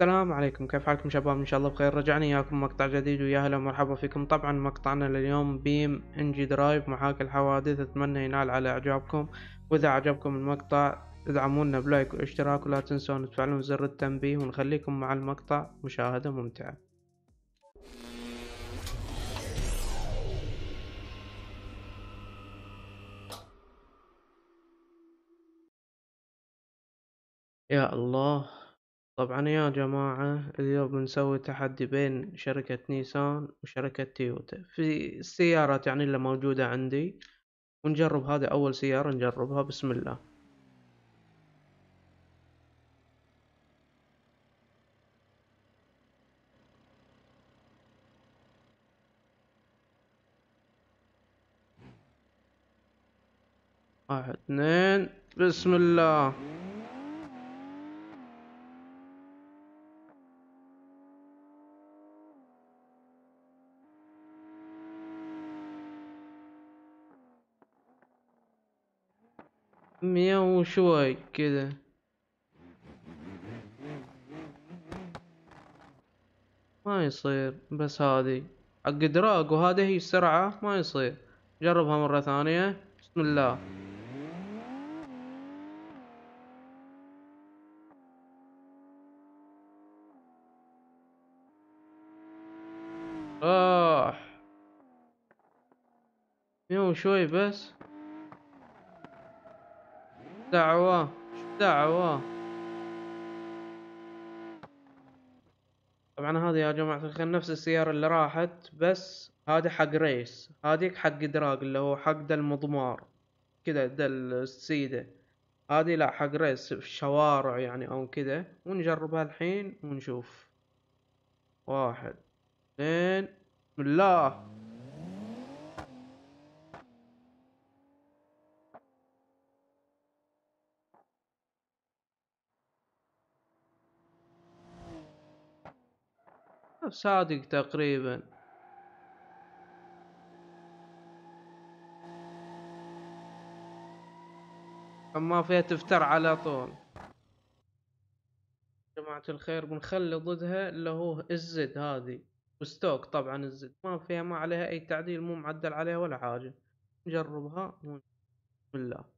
السلام عليكم كيف حالكم شباب ان شاء الله بخير رجعنا اياكم مقطع جديد ويا هلا ومرحبا فيكم طبعا مقطعنا لليوم بيم انجي درايف محاكي الحوادث اتمنى ينال على اعجابكم واذا عجبكم المقطع ادعمونا بلايك واشتراك ولا تنسون تفعلون زر التنبيه ونخليكم مع المقطع مشاهدة ممتعة يا الله طبعا يا جماعة اليوم بنسوي تحدي بين شركة نيسان وشركة تويوتا في السيارات يعني اللي موجودة عندي ونجرب هذه أول سيارة نجربها بسم الله واحد اثنين بسم الله مية وشوي كده ما يصير بس هذه حق دراج وهذه هي السرعة ما يصير جربها مرة ثانية بسم الله راح مية وشوي بس دعوة دعوة طبعا هذه يا جماعة الخير نفس السيارة اللي راحت بس هذه حق ريس هذيك حق دراج اللي هو حق دا المضمار كذا دا السيدة هذه لا حق ريس في الشوارع يعني او كذا ونجربها الحين ونشوف واحد اثنين بسم الله صادق تقريبا ما فيها تفتر على طول جماعة الخير بنخلي ضدها اللي هو الزد هذه وستوك طبعا الزد ما فيها ما عليها اي تعديل مو معدل عليها ولا حاجة نجربها بسم الله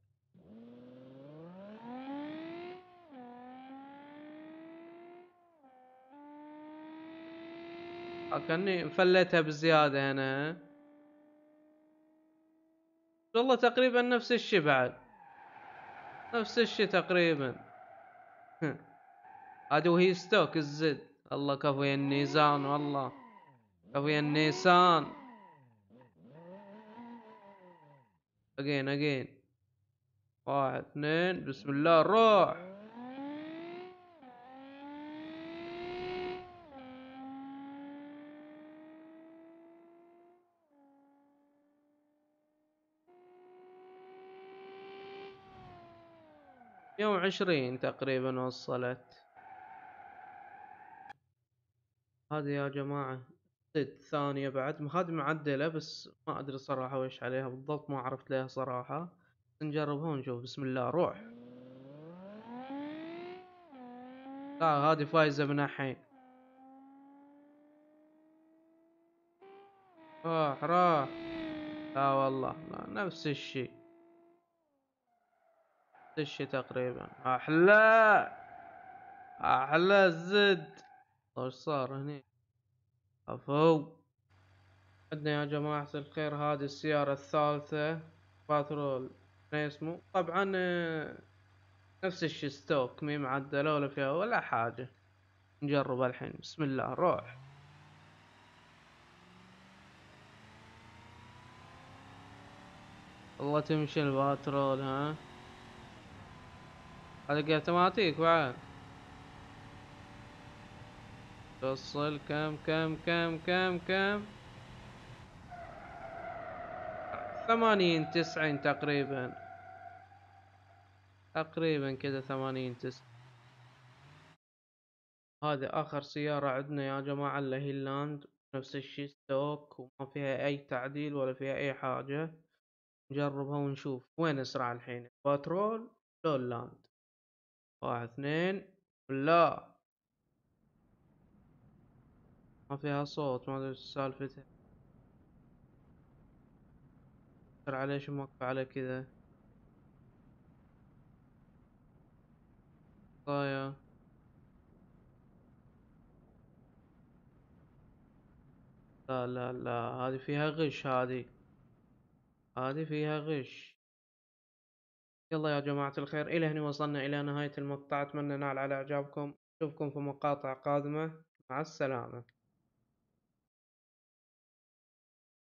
كاني فليتها بالزيادة هنا والله تقريبا نفس الشي بعد نفس الشي تقريبا هذا وهي ستوك الزد الله كفو يا النيزان والله كفو يا النيسان اجين اجين واحد اثنين بسم الله روح يوم عشرين تقريبا وصلت هذه يا جماعة ست ثانية بعد هذه معدلة بس ما أدري صراحة وش عليها بالضبط ما عرفت لها صراحة نجربها ونشوف بسم الله روح لا آه، هذه فايزة من الحين راح راح لا والله لا نفس الشيء دشي تقريبا احلى احلى الزد وش طيب، صار هني عفو عندنا يا جماعة الخير هذه السيارة الثالثة باترول اسمه طبعا آه، نفس الشي ستوك مي معدل ولا فيها ولا حاجة نجرب الحين بسم الله روح والله تمشي الباترول ها حلقة اوتوماتيك بعد توصل كم كم كم كم كم ثمانين تسعين تقريبا تقريبا كذا ثمانين تسعين هذا اخر سيارة عندنا يا جماعة اللي هي اللاند نفس الشي ستوك وما فيها اي تعديل ولا فيها اي حاجة نجربها ونشوف وين اسرع الحين باترول لو اللاند واحد اثنين لا ما فيها صوت ما ادري سالفتها ترى عليه شو موقف على كذا طايا لا لا لا هذه فيها غش هذه هذه فيها غش يلا يا جماعة الخير إلى هنا وصلنا إلى نهاية المقطع أتمنى نال على إعجابكم نشوفكم في مقاطع قادمة مع السلامة